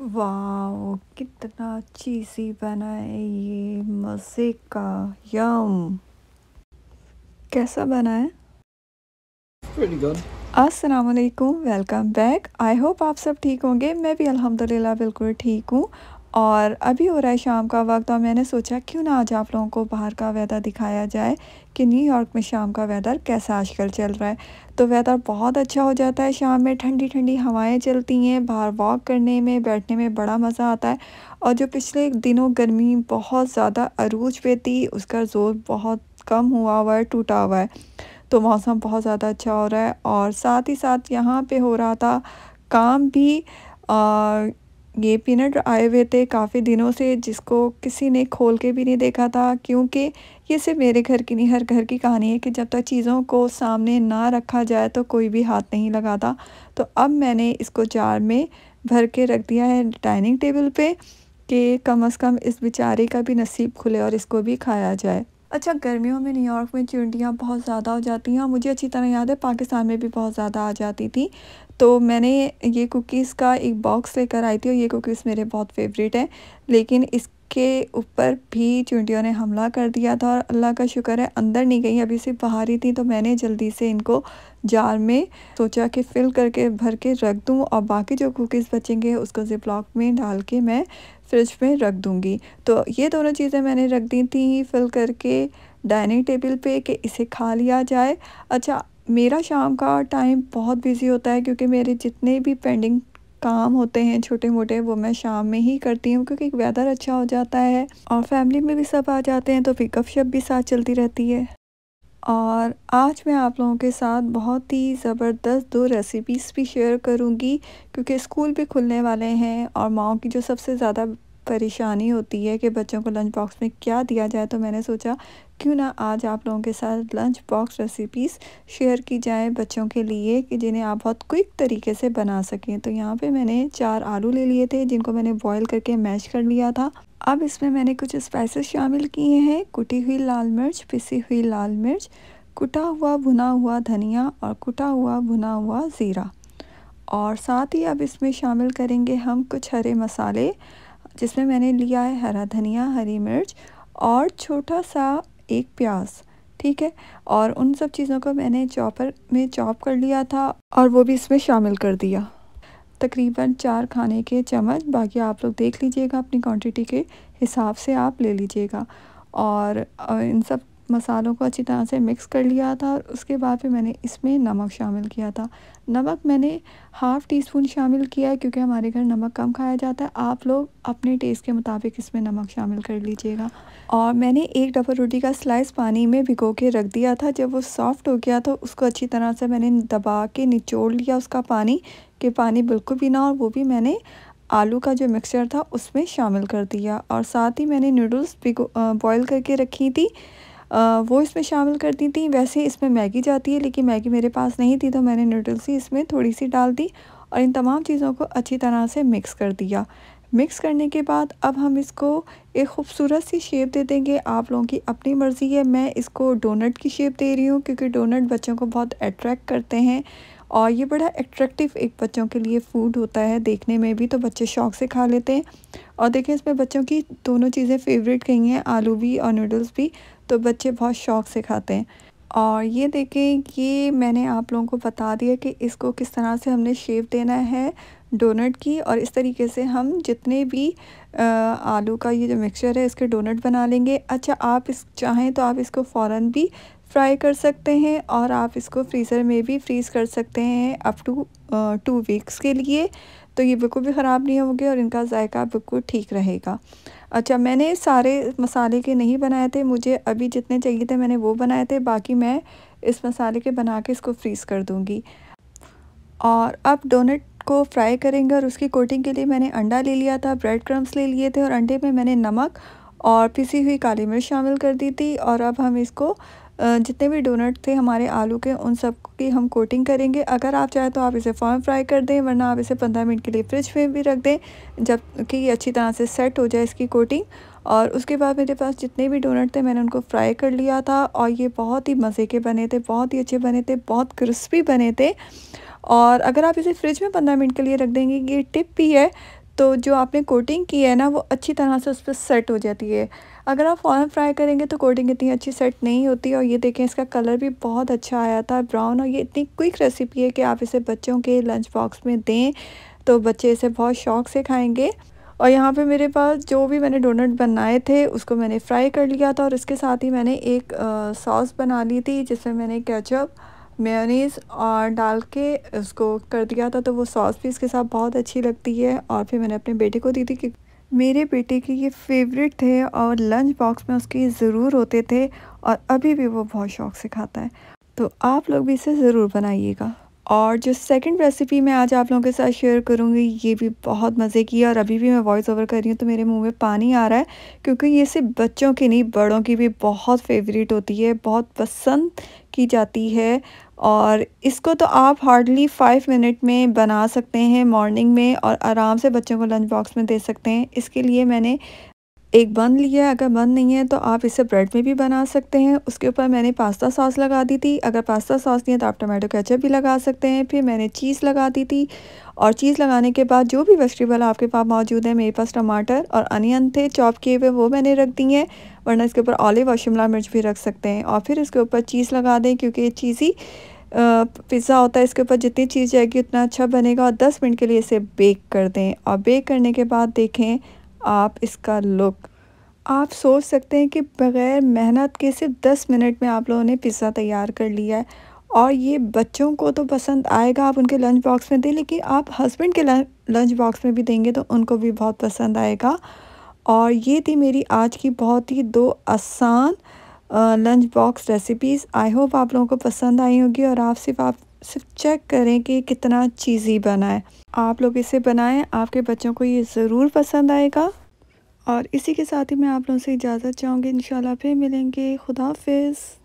वाह कितना चीज़ी बना है ये मज़े का यम कैसा बना है अस्सलाम वालेकुम वेलकम बैक आई होप आप सब ठीक होंगे मैं भी अल्हम्दुलिल्लाह बिल्कुल ठीक हूँ और अभी हो रहा है शाम का वक्त और मैंने सोचा क्यों ना आज आप लोगों को बाहर का वेदर दिखाया जाए कि न्यूयॉर्क में शाम का वेदर कैसा आजकल चल रहा है तो वेदर बहुत अच्छा हो जाता है शाम में ठंडी ठंडी हवाएं चलती हैं बाहर वॉक करने में बैठने में बड़ा मज़ा आता है और जो पिछले दिनों गर्मी बहुत ज़्यादा अरूज पे थी उसका ज़ोर बहुत कम हुआ हुआ है टूटा हुआ है तो मौसम बहुत ज़्यादा अच्छा हो रहा है और साथ ही साथ यहाँ पर हो रहा था काम भी आ, ये पीनट आए हुए थे काफ़ी दिनों से जिसको किसी ने खोल के भी नहीं देखा था क्योंकि ये सिर्फ मेरे घर की नहीं हर घर की कहानी है कि जब तक चीज़ों को सामने ना रखा जाए तो कोई भी हाथ नहीं लगाता तो अब मैंने इसको जार में भर के रख दिया है डाइनिंग टेबल पे कि कम अज़ कम इस बेचारे का भी नसीब खुले और इसको भी खाया जाए अच्छा गर्मियों में न्यूयॉर्क में चिड़ियाँ बहुत ज़्यादा हो जाती हैं मुझे अच्छी तरह याद है पाकिस्तान में भी बहुत ज़्यादा आ जाती थी तो मैंने ये कुकीज़ का एक बॉक्स लेकर आई थी और ये कुकीज़ मेरे बहुत फेवरेट हैं लेकिन इसके ऊपर भी चूंटियों ने हमला कर दिया था और अल्लाह का शुक्र है अंदर नहीं गई अभी सिर्फ बाहर ही थी तो मैंने जल्दी से इनको जार में सोचा कि फिल करके भर के रख दूँ और बाकी जो कुकीज़ बचेंगे उसको जिप लॉक में डाल के मैं फ्रिज में रख दूँगी तो ये दोनों चीज़ें मैंने रख दी थी फिल करके डाइनिंग टेबल पे कि इसे खा लिया जाए अच्छा मेरा शाम का टाइम बहुत बिज़ी होता है क्योंकि मेरे जितने भी पेंडिंग काम होते हैं छोटे मोटे वो मैं शाम में ही करती हूँ क्योंकि वेदर अच्छा हो जाता है और फैमिली में भी सब आ जाते हैं तो पिकअप शप भी साथ चलती रहती है और आज मैं आप लोगों के साथ बहुत ही ज़बरदस्त दो रेसिपीज़ भी शेयर करूँगी क्योंकि स्कूल भी खुलने वाले हैं और माओ की जो सबसे ज़्यादा परेशानी होती है कि बच्चों को लंच बॉक्स में क्या दिया जाए तो मैंने सोचा क्यों ना आज आप लोगों के साथ लंच बॉक्स रेसिपीज़ शेयर की जाए बच्चों के लिए कि जिन्हें आप बहुत क्विक तरीके से बना सकें तो यहाँ पे मैंने चार आलू ले लिए थे जिनको मैंने बॉईल करके मैश कर लिया था अब इसमें मैंने कुछ स्पाइसेस शामिल किए हैं कुटी हुई लाल मिर्च पिसी हुई लाल मिर्च कुटा हुआ भुना हुआ धनिया और कुटा हुआ भुना हुआ ज़ीरा और साथ ही अब इसमें शामिल करेंगे हम कुछ हरे मसाले जिसमें मैंने लिया है हरा धनिया हरी मिर्च और छोटा सा एक प्याज ठीक है और उन सब चीज़ों को मैंने चॉपर में चॉप कर लिया था और वो भी इसमें शामिल कर दिया तकरीबन चार खाने के चम्मच बाकी आप लोग देख लीजिएगा अपनी क्वांटिटी के हिसाब से आप ले लीजिएगा और इन सब मसालों को अच्छी तरह से मिक्स कर लिया था और उसके बाद फिर मैंने इसमें नमक शामिल किया था नमक मैंने हाफ़ टी स्पून शामिल किया है क्योंकि हमारे घर नमक कम खाया जाता है आप लोग अपने टेस्ट के मुताबिक इसमें नमक शामिल कर लीजिएगा और मैंने एक डबल रोटी का स्लाइस पानी में भिगो के रख दिया था जब वो सॉफ़्ट हो गया तो उसको अच्छी तरह से मैंने दबा के निचोड़ लिया उसका पानी कि पानी बिल्कुल भी ना और वो भी मैंने आलू का जो मिक्सचर था उसमें शामिल कर दिया और साथ ही मैंने नूडल्स बॉईल करके रखी थी वो इसमें शामिल कर दी थी वैसे इसमें मैगी जाती है लेकिन मैगी मेरे पास नहीं थी तो मैंने नूडल्स ही इसमें थोड़ी सी डाल दी और इन तमाम चीज़ों को अच्छी तरह से मिक्स कर दिया मिक्स करने के बाद अब हम इसको एक खूबसूरत सी शेप दे देंगे आप लोगों की अपनी मर्ज़ी है मैं इसको डोनट की शेप दे रही हूँ क्योंकि डोनट बच्चों को बहुत अट्रैक्ट करते हैं और ये बड़ा एट्रैक्टिव एक बच्चों के लिए फ़ूड होता है देखने में भी तो बच्चे शौक से खा लेते हैं और देखें इसमें बच्चों की दोनों चीज़ें फेवरेट कही हैं आलू भी और नूडल्स भी तो बच्चे बहुत शौक से खाते हैं और ये देखें ये मैंने आप लोगों को बता दिया कि इसको किस तरह से हमने शेप देना है डोनट की और इस तरीके से हम जितने भी आलू का ये जो मिक्सचर है इसके डोनट बना लेंगे अच्छा आप इस चाहें तो आप इसको फ़ौरन भी फ्राई कर सकते हैं और आप इसको फ्रीज़र में भी फ्रीज़ कर सकते हैं अप टू टू वीक्स के लिए तो ये बिल्कुल भी ख़राब नहीं होंगे और इनका जायका बिल्कुल ठीक रहेगा अच्छा मैंने सारे मसाले के नहीं बनाए थे मुझे अभी जितने चाहिए थे मैंने वो बनाए थे बाकी मैं इस मसाले के बना के इसको फ्रीज़ कर दूँगी और अब डोनट को फ्राई करेंगे और उसकी कोटिंग के लिए मैंने अंडा ले लिया था ब्रेड क्रम्स ले लिए थे और अंडे में मैंने नमक और पिसी हुई काली मिर्च शामिल कर दी थी और अब हम इसको जितने भी डोनट थे हमारे आलू के उन सब की हम कोटिंग करेंगे अगर आप चाहें तो आप इसे फॉर्म फ्राई कर दें वरना आप इसे पंद्रह मिनट के लिए फ्रिज में भी रख दें जब कि ये अच्छी तरह से सेट हो जाए इसकी कोटिंग और उसके बाद मेरे पास जितने भी डोनट थे मैंने उनको फ्राई कर लिया था और ये बहुत ही मज़े के बने थे बहुत ही अच्छे बने थे बहुत क्रिस्पी बने थे और अगर आप इसे फ्रिज में पंद्रह मिनट के लिए रख देंगे ये टिप भी है तो जो आपने कोटिंग की है ना वो अच्छी तरह से उस पर सेट हो जाती है अगर आप फ़ौरन फ्राई करेंगे तो कोटिंग इतनी अच्छी सेट नहीं होती और ये देखें इसका कलर भी बहुत अच्छा आया था ब्राउन और ये इतनी क्विक रेसिपी है कि आप इसे बच्चों के लंच बॉक्स में दें तो बच्चे इसे बहुत शौक से खाएंगे और यहाँ पे मेरे पास जो भी मैंने डोनट बनाए थे उसको मैंने फ्राई कर लिया था और इसके साथ ही मैंने एक सॉस बना ली थी जिसमें मैंने कैचअप मेयोनीज़ और डाल के उसको कर दिया था तो वो सॉस भी इसके साथ बहुत अच्छी लगती है और फिर मैंने अपने बेटे को दी थी कि मेरे बेटे के ये फेवरेट थे और लंच बॉक्स में उसके ज़रूर होते थे और अभी भी वो बहुत शौक से खाता है तो आप लोग भी इसे ज़रूर बनाइएगा और जो सेकंड रेसिपी मैं आज आप लोगों के साथ शेयर करूंगी ये भी बहुत मज़े की है और अभी भी मैं वॉइस ओवर कर रही हूँ तो मेरे मुंह में पानी आ रहा है क्योंकि ये सिर्फ बच्चों की नहीं बड़ों की भी बहुत फेवरेट होती है बहुत पसंद की जाती है और इसको तो आप हार्डली फ़ाइव मिनट में बना सकते हैं मॉर्निंग में और आराम से बच्चों को लंच बॉक्स में दे सकते हैं इसके लिए मैंने एक बन लिया अगर बन नहीं है तो आप इसे ब्रेड में भी बना सकते हैं उसके ऊपर मैंने पास्ता सॉस लगा दी थी अगर पास्ता सॉस नहीं है तो आप टमाटो केचप भी लगा सकते हैं फिर मैंने चीज़ लगा दी थी और चीज़ लगाने के बाद जो भी वेजिटेबल आपके पास मौजूद है मेरे पास टमाटर और अनियन थे चॉप किए हुए वो मैंने रख दी हैं वरना इसके ऊपर ऑलिव और शिमला मिर्च भी रख सकते हैं और फिर इसके ऊपर चीज़ लगा दें क्योंकि ये चीज़ी पिज़्ज़ा होता है इसके ऊपर जितनी चीज़ जाएगी उतना अच्छा बनेगा और दस मिनट के लिए इसे बेक कर दें और बेक करने के बाद देखें आप इसका लुक आप सोच सकते हैं कि बग़ैर मेहनत के सिर्फ दस मिनट में आप लोगों ने पिज़्ज़ा तैयार कर लिया है और ये बच्चों को तो पसंद आएगा आप उनके लंच बॉक्स में दें लेकिन आप हस्बैंड के लंच बॉक्स में भी देंगे तो उनको भी बहुत पसंद आएगा और ये थी मेरी आज की बहुत ही दो आसान lunch box recipes I hope आप लोगों को पसंद आई होगी और आप सिर्फ आप सिर्फ चेक करें कि कितना चीज़ी बना है आप लोग इसे बनाएं आपके बच्चों को ये ज़रूर पसंद आएगा और इसी के साथ ही मैं आप लोगों से इजाज़त चाहूँगी इन फिर मिलेंगे खुदा हाफिज़